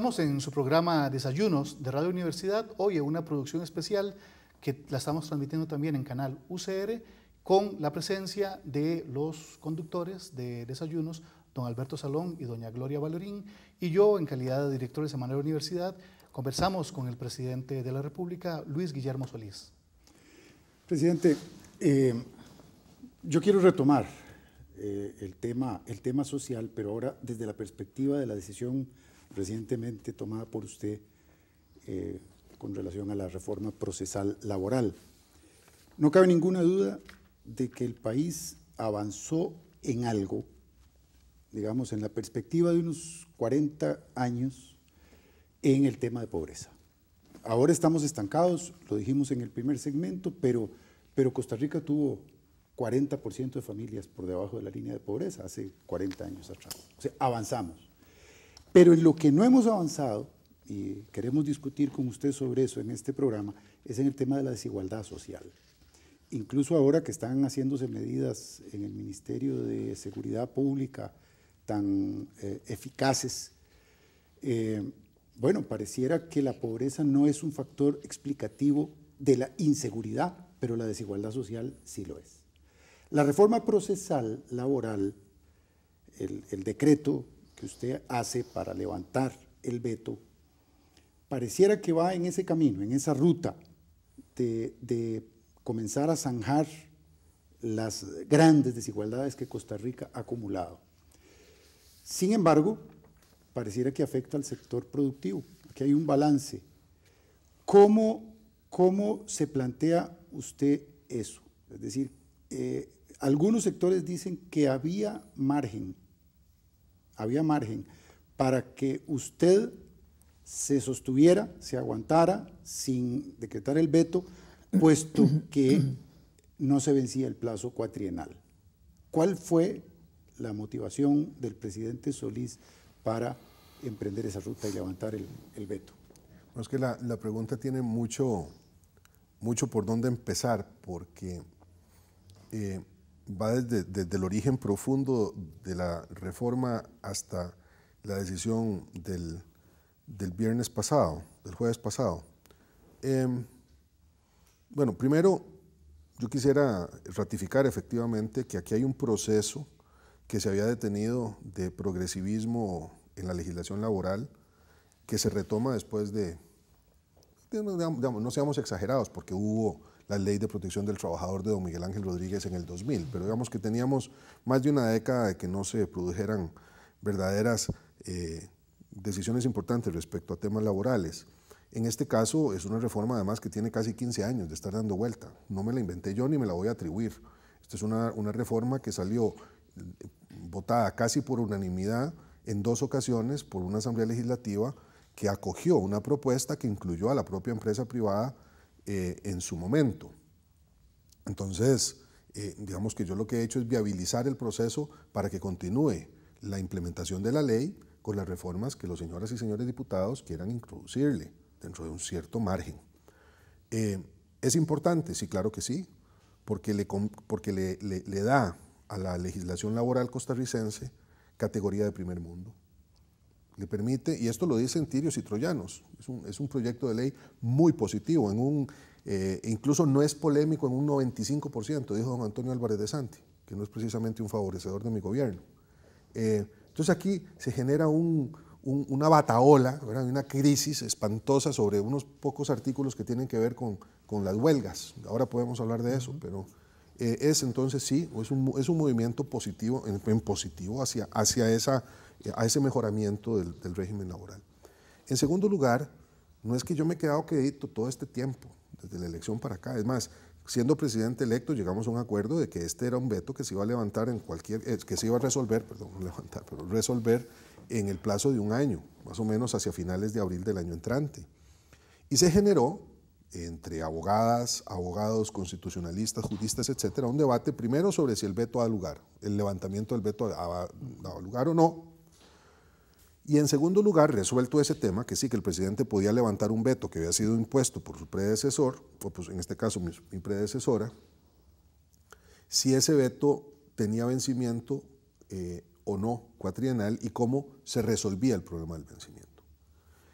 Estamos en su programa Desayunos de Radio Universidad, hoy en una producción especial que la estamos transmitiendo también en canal UCR con la presencia de los conductores de Desayunos, don Alberto Salón y doña Gloria Valerín, y yo en calidad de director de Semana de Universidad, conversamos con el presidente de la República, Luis Guillermo Solís. Presidente, eh, yo quiero retomar eh, el, tema, el tema social, pero ahora desde la perspectiva de la decisión recientemente tomada por usted eh, con relación a la reforma procesal laboral. No cabe ninguna duda de que el país avanzó en algo, digamos, en la perspectiva de unos 40 años en el tema de pobreza. Ahora estamos estancados, lo dijimos en el primer segmento, pero, pero Costa Rica tuvo 40% de familias por debajo de la línea de pobreza hace 40 años atrás. O sea, avanzamos. Pero en lo que no hemos avanzado, y queremos discutir con usted sobre eso en este programa, es en el tema de la desigualdad social. Incluso ahora que están haciéndose medidas en el Ministerio de Seguridad Pública tan eh, eficaces, eh, bueno, pareciera que la pobreza no es un factor explicativo de la inseguridad, pero la desigualdad social sí lo es. La reforma procesal laboral, el decreto que usted hace para levantar el veto, pareciera que va en ese camino, en esa ruta de, comenzar a zanjar las grandes desigualdades que Costa Rica ha acumulado. Sin embargo, pareciera que afecta al sector productivo. que hay un balance. ¿Cómo, cómo se plantea usted eso? Es decir, eh, algunos sectores dicen que había margen había margen para que usted se sostuviera, se aguantara sin decretar el veto, puesto que no se vencía el plazo cuatrienal. ¿Cuál fue la motivación del presidente Solís para emprender esa ruta y levantar el, veto? Bueno, es que la, pregunta tiene mucho, mucho por dónde empezar, porque eh, va desde, el origen profundo de la reforma hasta la decisión del, viernes pasado, del jueves pasado. Em, bueno, primero yo quisiera ratificar efectivamente que aquí hay un proceso que se había detenido de progresivismo en la legislación laboral que se retoma después de, no seamos exagerados, porque hubo la ley de protección del trabajador de don Miguel Ángel Rodríguez en el 2000, pero digamos que teníamos más de una década de que no se produjeran verdaderas eh, decisiones importantes respecto a temas laborales. En este caso es una reforma además que tiene casi 15 años de estar dando vuelta. No me la inventé yo ni me la voy a atribuir. Esta es una, una reforma que salió eh, votada casi por unanimidad en dos ocasiones por una asamblea legislativa que acogió una propuesta que incluyó a la propia empresa privada eh, en su momento. Entonces, eh, digamos que yo lo que he hecho es viabilizar el proceso para que continúe la implementación de la ley con las reformas que los señoras y señores diputados quieran introducirle dentro de un cierto margen. Eh, ¿Es importante? Sí, claro que sí, porque, le da a la legislación laboral costarricense categoría de primer mundo le permite, y esto lo dicen tirios y troyanos, es un, proyecto de ley muy positivo, en un, eh, incluso no es polémico en un 95%, dijo don Antonio Álvarez de Santi, que no es precisamente un favorecedor de mi gobierno. Eh, entonces aquí se genera una bataola, una crisis espantosa sobre unos pocos artículos que tienen que ver con, con las huelgas. Ahora podemos hablar de eso, pero eh, es entonces sí, es un, es un movimiento positivo, en, en positivo hacia, hacia esa a ese mejoramiento del, régimen laboral. En segundo lugar, no es que yo me he quedado quedito todo este tiempo, desde la elección para acá. Es más, siendo presidente electo llegamos a un acuerdo de que este era un veto que se iba a levantar en cualquier, eh, que se iba a resolver, perdón, levantar, pero resolver en el plazo de un año, más o menos hacia finales de abril del año entrante. Y se generó entre abogadas, abogados, constitucionalistas, juristas, etcétera, un debate primero sobre si el veto da lugar, el levantamiento del veto da lugar o no, y en segundo lugar, resuelto ese tema, que sí, que el presidente podía levantar un veto que había sido impuesto por su predecesor, pues, en este caso mi, predecesora, si ese veto tenía vencimiento eh, o no cuatrienal y cómo se resolvía el problema del vencimiento.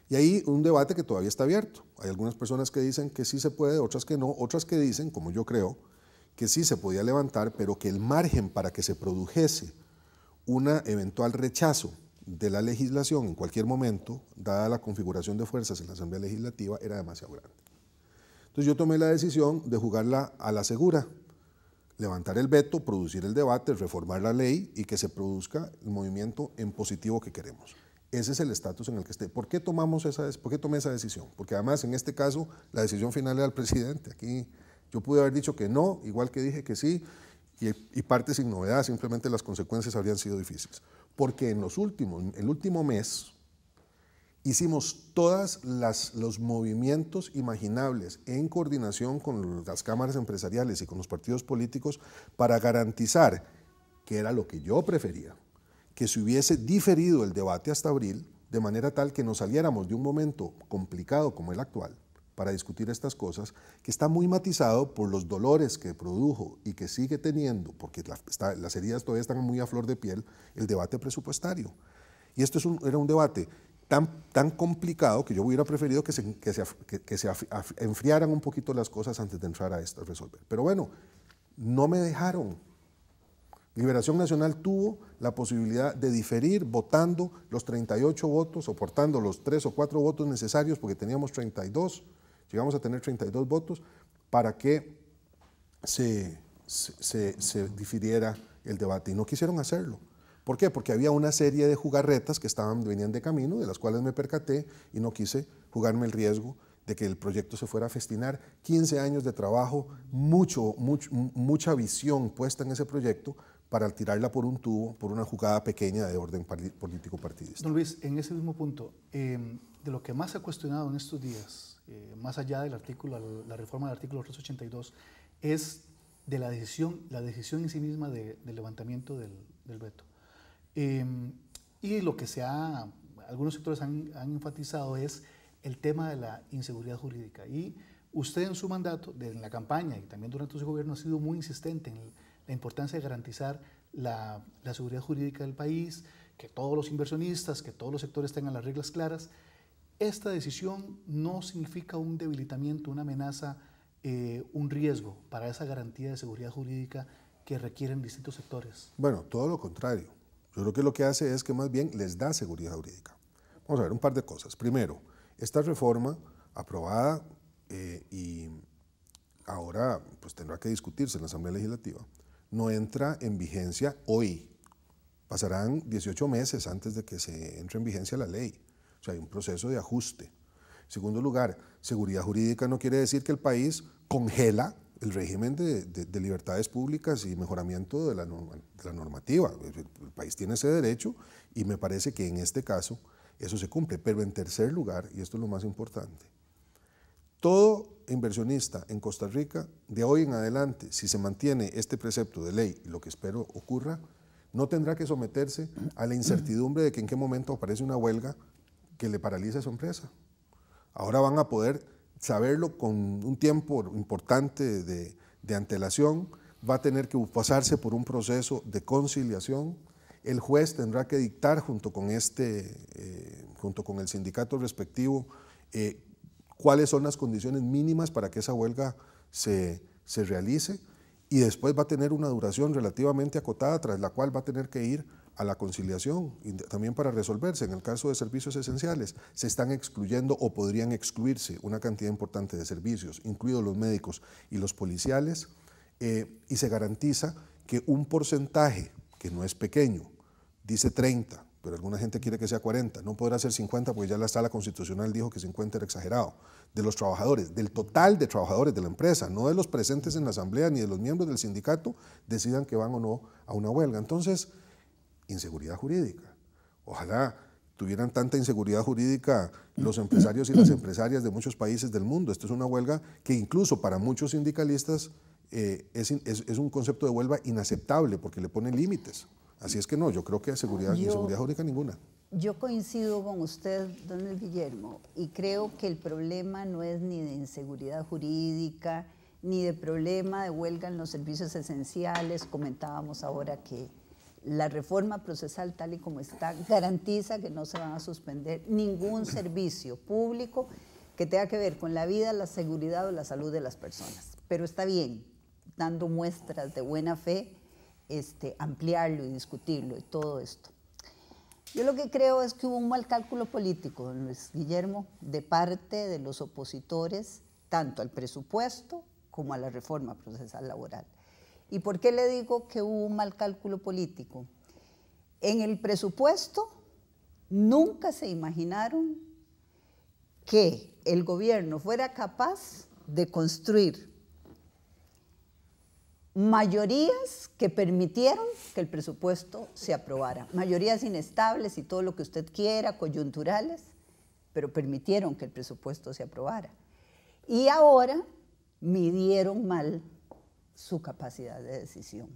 Y ahí un debate que todavía está abierto. Hay algunas personas que dicen que sí se puede, otras que no, otras que dicen, como yo creo, que sí se podía levantar, pero que el margen para que se produjese una eventual rechazo de la legislación en cualquier momento, dada la configuración de fuerzas en la Asamblea Legislativa, era demasiado grande. Entonces yo tomé la decisión de jugarla a la segura, levantar el veto, producir el debate, reformar la ley y que se produzca el movimiento en positivo que queremos. Ese es el estatus en el que esté. ¿Por qué, tomamos esa, ¿Por tomé esa decisión? Porque además en este caso la decisión final era del presidente. Aquí yo pude haber dicho que no, igual que dije que sí, y parte sin novedad, simplemente las consecuencias habrían sido difíciles. Porque en los últimos, el último mes, hicimos todos los movimientos imaginables en coordinación con las cámaras empresariales y con los partidos políticos para garantizar que era lo que yo prefería, que se hubiese diferido el debate hasta abril, de manera tal que nos saliéramos de un momento complicado como el actual, para discutir estas cosas, que está muy matizado por los dolores que produjo y que sigue teniendo, porque las heridas todavía están muy a flor de piel, el debate presupuestario. Y esto era un debate tan, tan complicado que yo hubiera preferido que se, que se, que, se enfriaran un poquito las cosas antes de entrar a esto, a resolver. Pero bueno, no me dejaron, Liberación Nacional tuvo la posibilidad de diferir votando los 38 votos, soportando los 3 o 4 votos necesarios porque teníamos 32 llegamos a tener 32 votos para que se, se, difiriera el debate. Y no quisieron hacerlo. ¿Por qué? Porque había una serie de jugarretas que estaban, venían de camino, de las cuales me percaté y no quise jugarme el riesgo de que el proyecto se fuera a festinar. 15 años de trabajo, mucho, mucha visión puesta en ese proyecto para tirarla por un tubo, por una jugada pequeña de orden político partidista. Don Luis, en ese mismo punto, em, de lo que más se ha cuestionado en estos días eh, más allá del artículo, la reforma del artículo 382, es de la decisión, la decisión en sí misma del levantamiento del, veto. Em, y lo que se ha, algunos sectores han, han, enfatizado es el tema de la inseguridad jurídica. Y usted en su mandato, en la campaña y también durante su gobierno, ha sido muy insistente en la importancia de garantizar la, la seguridad jurídica del país, que todos los inversionistas, que todos los sectores tengan las reglas claras. Esta decisión no significa un debilitamiento, una amenaza, eh, un riesgo para esa garantía de seguridad jurídica que requieren distintos sectores. Bueno, todo lo contrario. Yo creo que lo que hace es que más bien les da seguridad jurídica. Vamos a ver un par de cosas. Primero, esta reforma aprobada eh, y ahora pues tendrá que discutirse en la Asamblea Legislativa, no entra en vigencia hoy. Pasarán 18 meses antes de que se entre en vigencia la ley. O sea, hay un proceso de ajuste. En segundo lugar, seguridad jurídica no quiere decir que el país congela el régimen de, libertades públicas y mejoramiento de la, normativa. El, el país tiene ese derecho y me parece que en este caso eso se cumple. Pero en tercer lugar, y esto es lo más importante, todo inversionista en Costa Rica, de hoy en adelante, si se mantiene este precepto de ley, lo que espero ocurra, no tendrá que someterse a la incertidumbre de que en qué momento aparece una huelga que le paralice a empresa. Ahora van a poder saberlo con un tiempo importante de, antelación, va a tener que pasarse por un proceso de conciliación, el juez tendrá que dictar junto con, este, eh, junto con el sindicato respectivo eh, cuáles son las condiciones mínimas para que esa huelga se, se realice y después va a tener una duración relativamente acotada tras la cual va a tener que ir a la conciliación también para resolverse. En el caso de servicios esenciales, se están excluyendo o podrían excluirse una cantidad importante de servicios, incluidos los médicos y los policiales, eh, y se garantiza que un porcentaje, que no es pequeño, dice 30, pero alguna gente quiere que sea 40, no podrá ser 50 porque ya la sala constitucional dijo que 50 era exagerado, de los trabajadores, del total de trabajadores de la empresa, no de los presentes en la asamblea ni de los miembros del sindicato, decidan que van o no a una huelga. Entonces, inseguridad jurídica. Ojalá tuvieran tanta inseguridad jurídica los empresarios y las empresarias de muchos países del mundo. Esto es una huelga que incluso para muchos sindicalistas eh, es, un concepto de huelga inaceptable porque le pone límites. Así es que no, yo creo que seguridad, inseguridad jurídica ninguna. Yo coincido con usted, don Guillermo, y creo que el problema no es ni de inseguridad jurídica, ni de problema de huelga en los servicios esenciales. Comentábamos ahora que la reforma procesal tal y como está garantiza que no se van a suspender ningún servicio público que tenga que ver con la vida, la seguridad o la salud de las personas. Pero está bien, dando muestras de buena fe, este, ampliarlo y discutirlo y todo esto. Yo lo que creo es que hubo un mal cálculo político, don Luis Guillermo, de parte de los opositores, tanto al presupuesto como a la reforma procesal laboral. ¿Y por qué le digo que hubo un mal cálculo político? En el presupuesto nunca se imaginaron que el gobierno fuera capaz de construir mayorías que permitieron que el presupuesto se aprobara, mayorías inestables y todo lo que usted quiera, coyunturales, pero permitieron que el presupuesto se aprobara. Y ahora midieron mal su capacidad de decisión.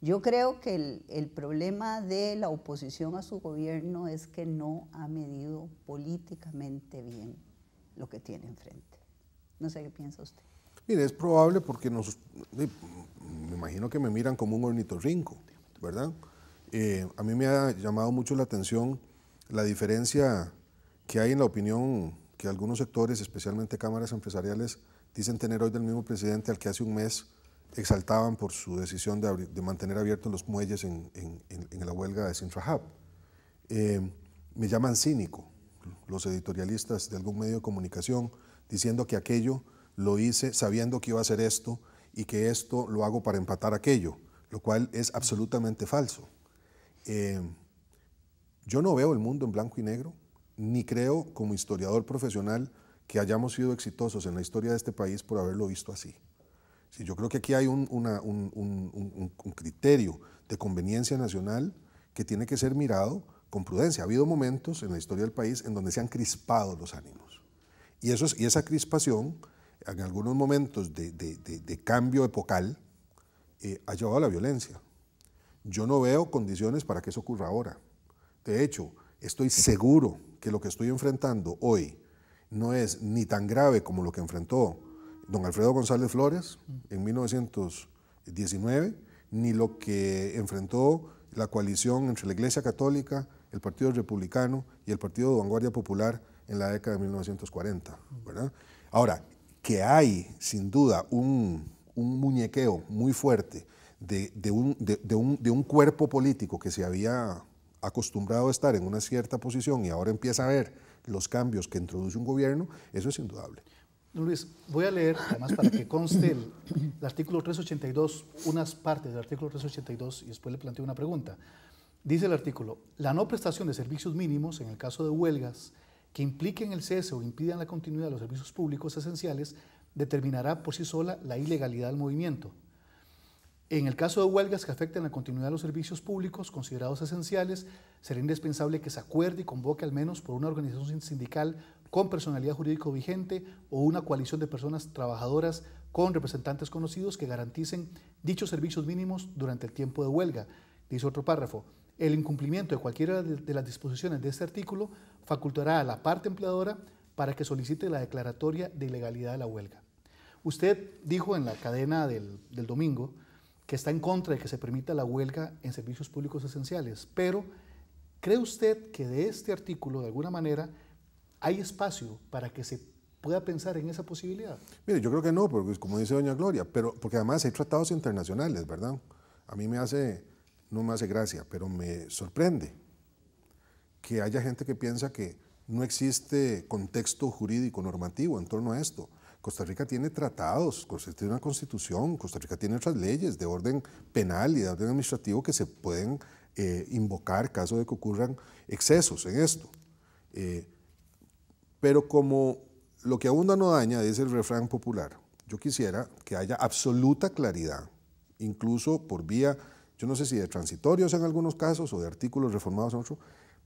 Yo creo que el, problema de la oposición a su gobierno es que no ha medido políticamente bien lo que tiene enfrente. No sé qué piensa usted. Mire, es probable porque nos, me imagino que me miran como un ornitorrinco, ¿verdad? Eh, a mí me ha llamado mucho la atención la diferencia que hay en la opinión que algunos sectores, especialmente cámaras empresariales, dicen tener hoy del mismo presidente al que hace un mes exaltaban por su decisión de, mantener abiertos los muelles en, la huelga de Sintra Eh, me llaman cínico los editorialistas de algún medio de comunicación diciendo que aquello lo hice sabiendo que iba a ser esto y que esto lo hago para empatar aquello, lo cual es absolutamente falso. Eh, yo no veo el mundo en blanco y negro, ni creo como historiador profesional que hayamos sido exitosos en la historia de este país por haberlo visto así. Sí, yo creo que aquí hay un, criterio de conveniencia nacional que tiene que ser mirado con prudencia. Ha habido momentos en la historia del país en donde se han crispado los ánimos. Y, eso y esa crispación, en algunos momentos de, cambio epocal, eh, ha llevado a la violencia. Yo no veo condiciones para que eso ocurra ahora. De hecho, estoy seguro que lo que estoy enfrentando hoy no es ni tan grave como lo que enfrentó don Alfredo González Flores en 1919, ni lo que enfrentó la coalición entre la Iglesia Católica, el Partido Republicano y el Partido de Vanguardia Popular en la década de 1940. Ahora, que hay sin duda un, muñequeo muy fuerte de, de, un, cuerpo político que se había acostumbrado a estar en una cierta posición y ahora empieza a ver los cambios que introduce un gobierno, eso es indudable. Luis, voy a leer, además para que conste el, artículo 382, unas partes del artículo 382 y después le planteo una pregunta. Dice el artículo, la no prestación de servicios mínimos en el caso de huelgas que impliquen el cese o impidan la continuidad de los servicios públicos esenciales determinará por sí sola la ilegalidad del movimiento. En el caso de huelgas que afecten la continuidad de los servicios públicos considerados esenciales, será indispensable que se acuerde y convoque al menos por una organización sindical con personalidad jurídico vigente o una coalición de personas trabajadoras con representantes conocidos que garanticen dichos servicios mínimos durante el tiempo de huelga. Dice otro párrafo, el incumplimiento de cualquiera de las disposiciones de este artículo facultará a la parte empleadora para que solicite la declaratoria de ilegalidad de la huelga. Usted dijo en la cadena del, del domingo que está en contra de que se permita la huelga en servicios públicos esenciales, pero ¿cree usted que de este artículo, de alguna manera, ¿Hay espacio para que se pueda pensar en esa posibilidad? Mire, yo creo que no, porque como dice doña Gloria, pero porque además hay tratados internacionales, ¿verdad? A mí me hace, no me hace gracia, pero me sorprende que haya gente que piensa que no existe contexto jurídico normativo en torno a esto. Costa Rica tiene tratados, Costa Rica tiene una constitución, Costa Rica tiene otras leyes de orden penal y de orden administrativo que se pueden eh, invocar caso de que ocurran excesos en esto. Eh, pero como lo que abunda no daña, dice el refrán popular, yo quisiera que haya absoluta claridad, incluso por vía, yo no sé si de transitorios en algunos casos o de artículos reformados en otros,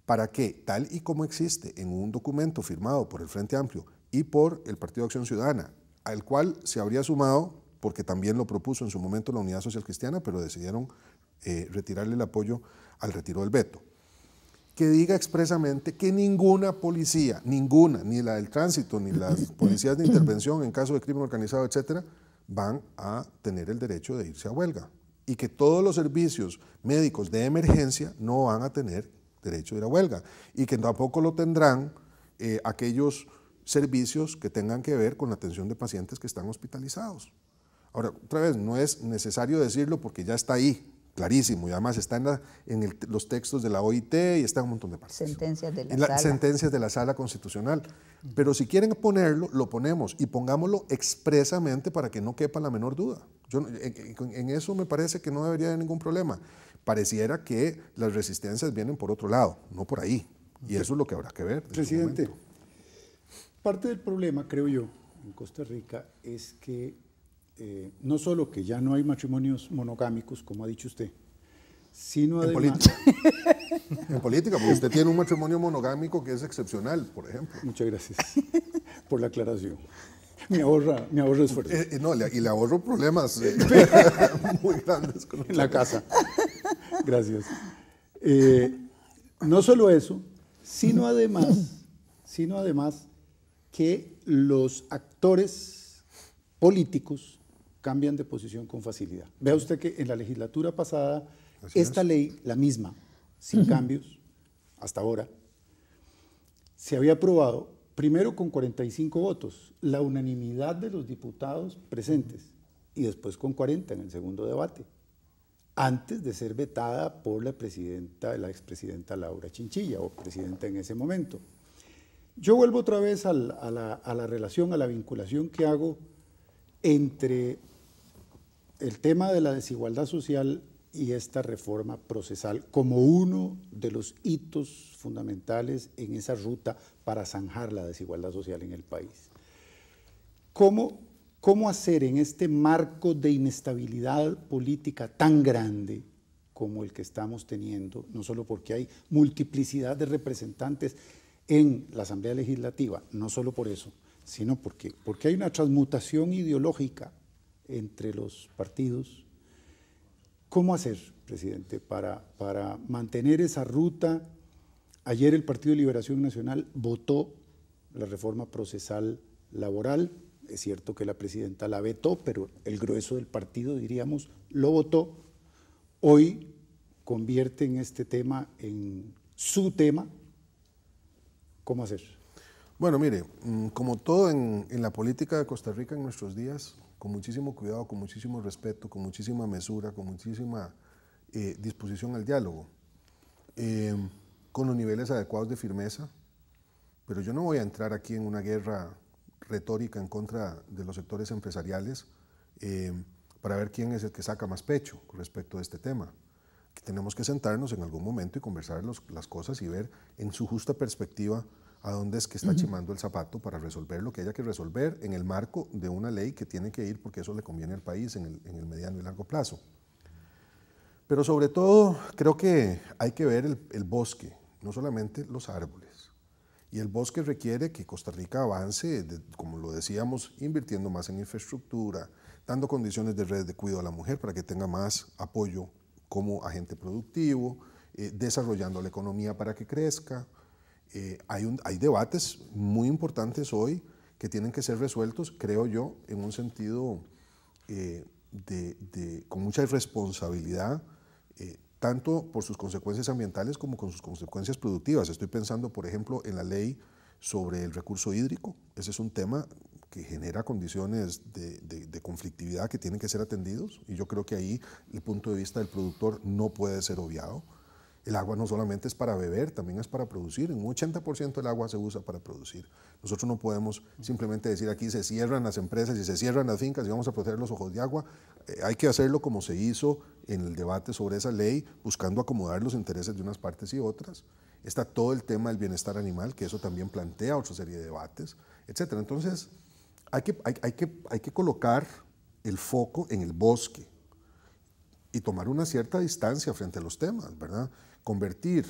para que, tal y como existe en un documento firmado por el Frente Amplio y por el Partido de Acción Ciudadana, al cual se habría sumado, porque también lo propuso en su momento la Unidad Social Cristiana, pero decidieron eh, retirarle el apoyo al retiro del veto que diga expresamente que ninguna policía, ninguna, ni la del tránsito, ni las policías de intervención en caso de crimen organizado, etcétera, van a tener el derecho de irse a huelga y que todos los servicios médicos de emergencia no van a tener derecho de ir a huelga y que tampoco lo tendrán eh, aquellos servicios que tengan que ver con la atención de pacientes que están hospitalizados. Ahora, otra vez, no es necesario decirlo porque ya está ahí, clarísimo, y además está en, los textos de la OIT y está en un montón de partes. Sentencias de la, en sala. Sentencias de la sala constitucional. Pero si quieren ponerlo, lo ponemos y pongámoslo expresamente para que no quepa la menor duda. Yo, en, en eso me parece que no debería haber ningún problema. Pareciera que las resistencias vienen por otro lado, no por ahí. Y eso es lo que habrá que ver. Presidente, parte del problema, creo yo, en Costa Rica es que eh, no solo que ya no hay matrimonios monogámicos, como ha dicho usted, sino en Política. en política, porque usted tiene un matrimonio monogámico que es excepcional, por ejemplo. Muchas gracias por la aclaración. Me ahorra, me ahorra esfuerzo. Eh, eh, y le ahorro problemas muy grandes. Con en la casa. Gracias. no solo eso, sino además, sino además que los actores políticos cambian de posición con facilidad. Vea usted que en la legislatura pasada, esta ley, la misma, sin cambios, hasta ahora, se había aprobado primero con 45 votos, la unanimidad de los diputados presentes, y después con 40 en el segundo debate, antes de ser vetada por la presidenta, la expresidenta Laura Chinchilla, o presidenta en ese momento. Yo vuelvo otra vez a la relación, a la vinculación que hago entre el tema de la desigualdad social y esta reforma procesal como uno de los hitos fundamentales en esa ruta para zanjar la desigualdad social en el país. ¿Cómo, hacer en este marco de inestabilidad política tan grande como el que estamos teniendo, no solo porque hay multiplicidad de representantes en la Asamblea Legislativa, no solo por eso, sino porque, porque hay una transmutación ideológica entre los partidos. ¿Cómo hacer, presidente, para, para mantener esa ruta? Ayer el Partido de Liberación Nacional votó la reforma procesal laboral. Es cierto que la presidenta la vetó, pero el grueso del partido, diríamos, lo votó. Hoy convierte en este tema en su tema. ¿Cómo hacer? Bueno, mire, mm, como todo en, en, la política de Costa Rica en nuestros días, con muchísimo cuidado, con muchísimo respeto, con muchísima mesura, con muchísima eh, disposición al diálogo, em, con los niveles adecuados de firmeza, pero yo no voy a entrar aquí en una guerra retórica en contra de los sectores empresariales em, para ver quién es el que saca más pecho respecto a este tema. tenemos que sentarnos en algún momento y conversar las cosas y ver en su justa perspectiva a dónde es que está chimando el zapato para resolver lo que haya que resolver en el marco de una ley que tiene que ir porque eso le conviene al país en el, mediano y largo plazo. Pero sobre todo creo que hay que ver el, bosque, no solamente los árboles. Y el bosque requiere que Costa Rica avance, como lo decíamos, invirtiendo más en infraestructura, dando condiciones de red de cuidado a la mujer para que tenga más apoyo como agente productivo, eh, desarrollando la economía para que crezca, eh, hay, debates muy importantes hoy que tienen que ser resueltos, creo yo, en un sentido eh, con mucha irresponsabilidad, eh, tanto por sus consecuencias ambientales como con sus consecuencias productivas. Estoy pensando, por ejemplo, en la ley sobre el recurso hídrico. Ese es un tema que genera condiciones de, conflictividad que tienen que ser atendidos y yo creo que ahí el punto de vista del productor no puede ser obviado. El agua no solamente es para beber, también es para producir. En un 80% del agua se usa para producir. Nosotros no podemos simplemente decir aquí se cierran las empresas y se cierran las fincas y vamos a proteger los ojos de agua. Eh, hay que hacerlo como se hizo en el debate sobre esa ley, buscando acomodar los intereses de unas partes y otras. Está todo el tema del bienestar animal, que eso también plantea otra serie de debates, etc. Entonces, hay que, hay, que, hay que colocar el foco en el bosque y tomar una cierta distancia frente a los temas, ¿verdad? convertir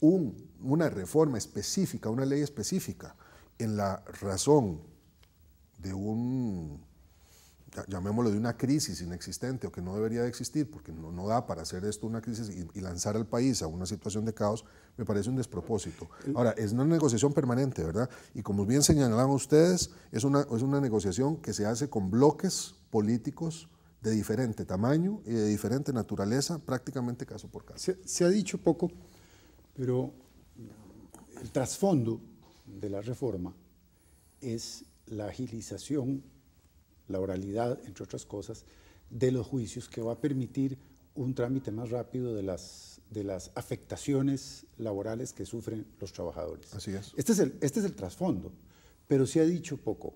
un, una reforma específica, una ley específica, en la razón de un, llamémoslo de una crisis inexistente o que no debería de existir, porque no, da para hacer esto una crisis y, lanzar al país a una situación de caos, me parece un despropósito. Ahora, es una negociación permanente, ¿verdad? Y como bien señalaban ustedes, es es una negociación que se hace con bloques políticos de diferente tamaño y de diferente naturaleza, prácticamente caso por caso. Se, ha dicho poco, pero el trasfondo de la reforma es la agilización, la oralidad, entre otras cosas, de los juicios que va a permitir un trámite más rápido de las, de las afectaciones laborales que sufren los trabajadores. Así es. Este es el, este es el trasfondo, pero se ha dicho poco.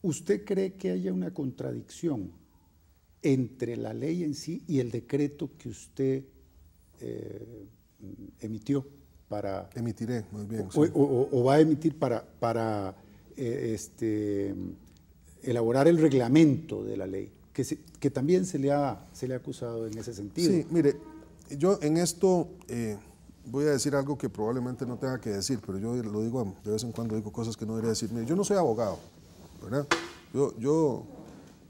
¿Usted cree que haya una contradicción entre la ley en sí y el decreto que usted eh, emitió para... Emitiré, muy bien. O, va a emitir para, para eh, este, elaborar el reglamento de la ley, que, que también se le, ha, se le ha acusado en ese sentido. Sí, mire, yo en esto eh, voy a decir algo que probablemente no tenga que decir, pero yo lo digo, de vez en cuando digo cosas que no debería decir. yo no soy abogado, ¿verdad? Yo, yo,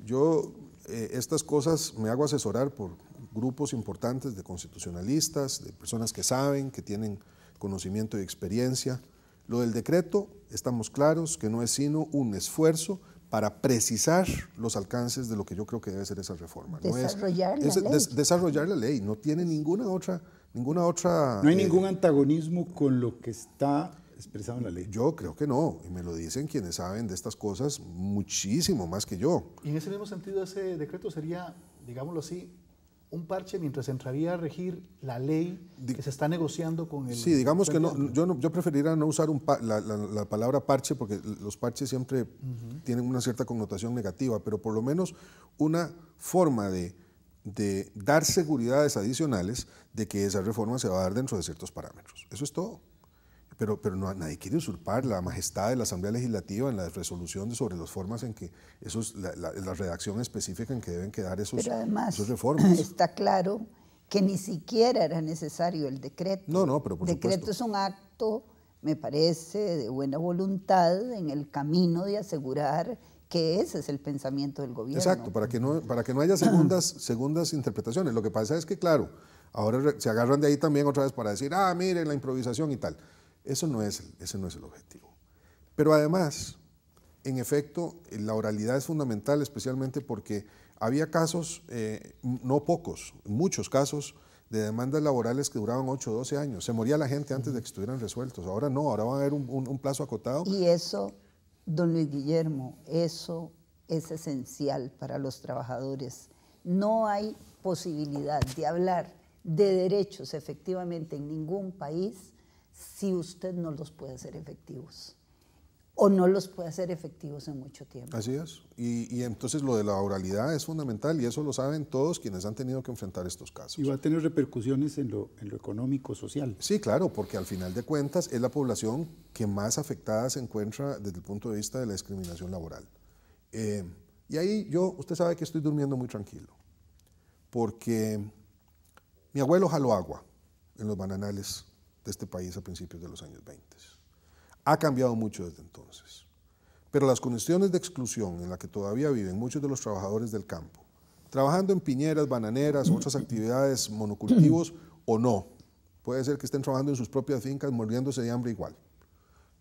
yo eh, estas cosas me hago asesorar por grupos importantes de constitucionalistas, de personas que saben, que tienen conocimiento y experiencia. Lo del decreto, estamos claros que no es sino un esfuerzo para precisar los alcances de lo que yo creo que debe ser esa reforma. Desarrollar es, la ley. desarrollar la ley, no tiene ninguna otra... Ninguna otra no hay eh, ningún antagonismo con lo que está expresado en la ley? Yo creo que no, y me lo dicen quienes saben de estas cosas muchísimo más que yo. Y en ese mismo sentido, ese decreto sería, digámoslo así, un parche mientras entraría a regir la ley que se está negociando con el... Sí, digamos que no, yo, preferiría no usar la, palabra parche porque los parches siempre tienen una cierta connotación negativa, pero por lo menos una forma de, de dar seguridades adicionales de que esa reforma se va a dar dentro de ciertos parámetros. Eso es todo pero, pero nadie quiere usurpar la majestad de la Asamblea Legislativa en la resolución sobre las formas en que esos, la, la, redacción específica en que deben quedar esos, pero además, reformas. Está claro que ni siquiera era necesario el decreto. No, no, pero por decreto es un acto, me parece, de buena voluntad en el camino de asegurar que ese es el pensamiento del gobierno. Exacto, para que no, para que no haya segundas, segundas interpretaciones. Lo que pasa es que, claro, ahora se agarran de ahí también otra vez para decir, ah, miren la improvisación y tal. Eso no es, ese no es el objetivo. Pero además, en efecto, la oralidad es fundamental, especialmente porque había casos, eh, no pocos, muchos casos de demandas laborales que duraban 8 o 12 años. Se moría la gente antes de que estuvieran resueltos. Ahora no, ahora va a haber un plazo acotado. Y eso, don Luis Guillermo, eso es esencial para los trabajadores. No hay posibilidad de hablar de derechos efectivamente en ningún país si usted no los puede hacer efectivos o no los puede hacer efectivos en mucho tiempo. Así es. Y, entonces lo de la oralidad es fundamental y eso lo saben todos quienes han tenido que enfrentar estos casos. Y va a tener repercusiones en lo, económico, social. Sí, claro, porque al final de cuentas es la población que más afectada se encuentra desde el punto de vista de la discriminación laboral. Eh, y ahí yo, usted sabe que estoy durmiendo muy tranquilo, porque mi abuelo jaló agua en los bananales de este país a principios de los años 20. Ha cambiado mucho desde entonces. Pero las condiciones de exclusión en las que todavía viven muchos de los trabajadores del campo, trabajando en piñeras, bananeras, otras actividades, monocultivos o no, puede ser que estén trabajando en sus propias fincas, mordiéndose de hambre igual,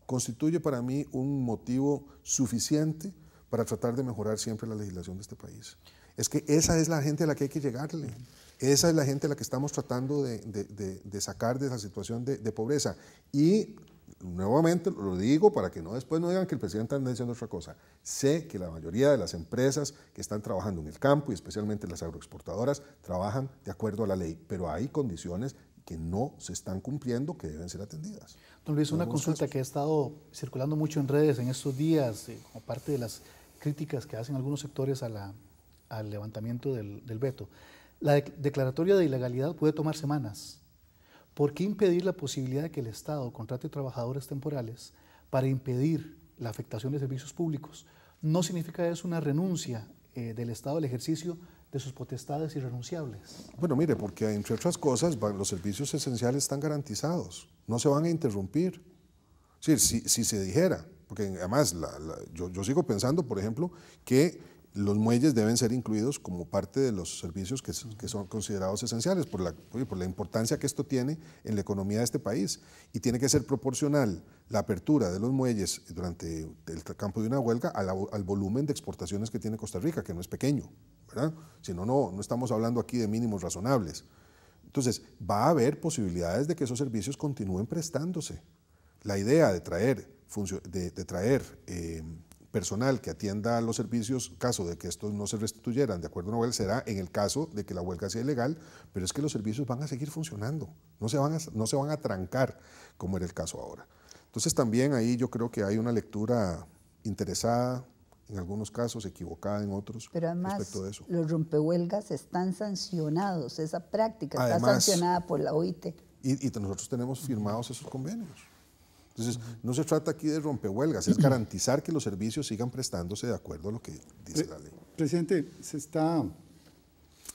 constituye para mí un motivo suficiente para tratar de mejorar siempre la legislación de este país. Es que esa es la gente a la que hay que llegarle. Esa es la gente a la que estamos tratando de, sacar de esa situación de, pobreza. Y nuevamente lo digo para que no después no digan que el presidente anda diciendo otra cosa. Sé que la mayoría de las empresas que están trabajando en el campo y especialmente las agroexportadoras trabajan de acuerdo a la ley, pero hay condiciones que no se están cumpliendo que deben ser atendidas. Don Luis, una consulta que ha estado circulando mucho en redes en estos días eh, como parte de las críticas que hacen algunos sectores a la al levantamiento del, veto. La declaratoria de ilegalidad puede tomar semanas. ¿Por qué impedir la posibilidad de que el Estado contrate trabajadores temporales para impedir la afectación de servicios públicos? No significa eso una renuncia eh, del Estado al ejercicio de sus potestades irrenunciables. Bueno, mire, porque entre otras cosas los servicios esenciales están garantizados, no se van a interrumpir. Es decir, si, si se dijera, porque además yo, sigo pensando, por ejemplo, que los muelles deben ser incluidos como parte de los servicios que, son considerados esenciales por la, por la, importancia que esto tiene en la economía de este país. Y tiene que ser proporcional la apertura de los muelles durante el campo de una huelga al, volumen de exportaciones que tiene Costa Rica, que no es pequeño, ¿verdad? Si no, no, no estamos hablando aquí de mínimos razonables. Entonces, va a haber posibilidades de que esos servicios continúen prestándose. La idea de traer, de, de traer eh, personal que atienda los servicios, caso de que estos no se restituyeran de acuerdo a huelga será en el caso de que la huelga sea ilegal, pero es que los servicios van a seguir funcionando, no se van a, no se van a trancar como era el caso ahora. Entonces también ahí yo creo que hay una lectura interesada, en algunos casos equivocada en otros. Pero además, respecto eso. los rompehuelgas están sancionados, esa práctica está sancionada por la OIT. y nosotros tenemos firmados esos convenios. Entonces, no se trata aquí de rompehuelgas, es garantizar que los servicios sigan prestándose de acuerdo a lo que dice la ley. Presidente, se está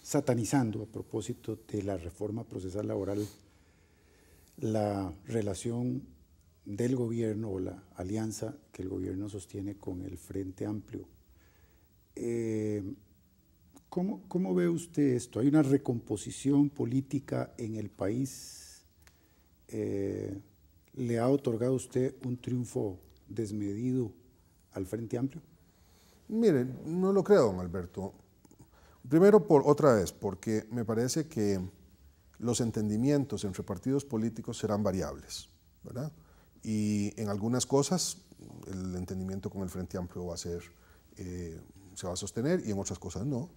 satanizando a propósito de la reforma procesal laboral la relación del gobierno o la alianza que el gobierno sostiene con el Frente Amplio. Eh, ¿cómo, ve usted esto? ¿Hay una recomposición política en el país? Eh, ¿Le ha otorgado usted un triunfo desmedido al Frente Amplio? Mire, no lo creo, don Alberto. Primero, por otra vez, porque me parece que los entendimientos entre partidos políticos serán variables, ¿verdad? Y en algunas cosas el entendimiento con el Frente Amplio va a ser, eh, se va a sostener y en otras cosas no.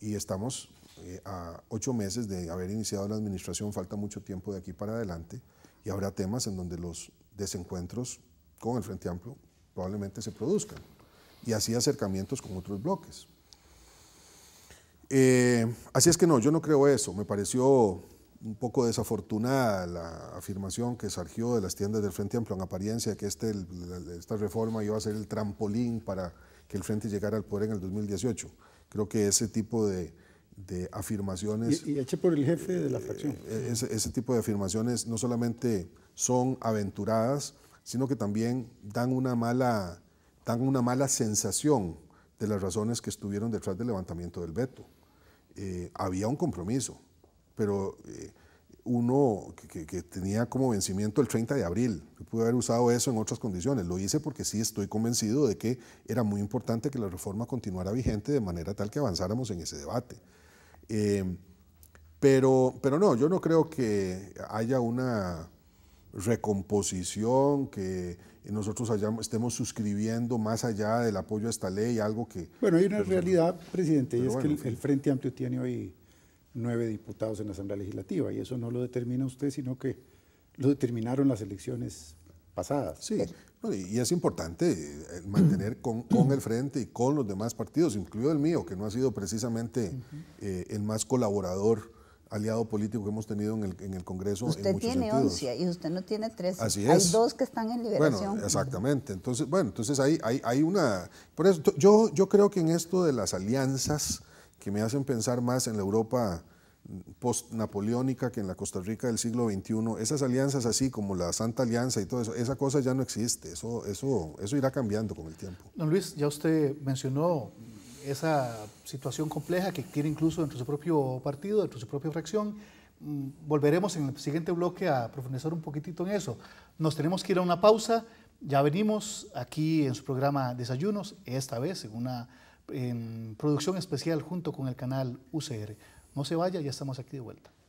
Y estamos eh, a ocho meses de haber iniciado la administración, falta mucho tiempo de aquí para adelante. Y habrá temas en donde los desencuentros con el Frente Amplio probablemente se produzcan. Y así acercamientos con otros bloques. Eh, así es que no, yo no creo eso. Me pareció un poco desafortunada la afirmación que surgió de las tiendas del Frente Amplio en apariencia que este, esta reforma iba a ser el trampolín para que el Frente llegara al poder en el 2018. Creo que ese tipo de, de afirmaciones. Y, por el jefe de la eh, eh, eh, Ese, tipo de afirmaciones no solamente son aventuradas, sino que también dan una mala, dan una mala sensación de las razones que estuvieron detrás del levantamiento del veto. había un compromiso, pero uno que, tenía como vencimiento el 30 de abril. Yo pude haber usado eso en otras condiciones. Lo hice porque sí estoy convencido de que era muy importante que la reforma continuara vigente de manera tal que avanzáramos en ese debate. Eh, pero, pero no, yo no creo que haya una recomposición, que nosotros hayamos, estemos suscribiendo más allá del apoyo a esta ley, algo que... Bueno, hay una realidad, presidente, y es que el, el, Frente Amplio tiene hoy nueve diputados en la Asamblea Legislativa, y eso no lo determina usted, sino que lo determinaron las elecciones pasada. Sí, y es importante eh, mantener con, el frente y con los demás partidos, incluido el mío, que no ha sido precisamente eh, el más colaborador aliado político que hemos tenido en el, en el Congreso. Usted tiene 11 y usted no tiene 13. Así es. Hay dos que están en liberación. Bueno, exactamente. Entonces, bueno, entonces hay, hay, hay una... Por eso yo, yo creo que en esto de las alianzas que me hacen pensar más en la Europa post-napoleónica que en la Costa Rica del siglo XXI, esas alianzas así como la Santa Alianza y todo eso, esa cosa ya no existe, eso, eso, eso irá cambiando con el tiempo. Don Luis, ya usted mencionó esa situación compleja que quiere incluso dentro de su propio partido, dentro de su propia fracción. Mm, volveremos en el siguiente bloque a profundizar un poquitito en eso. Nos tenemos que ir a una pausa, ya venimos aquí en su programa Desayunos, esta vez en una producción especial junto con el canal UCR. No se vaya, ya estamos aquí de vuelta.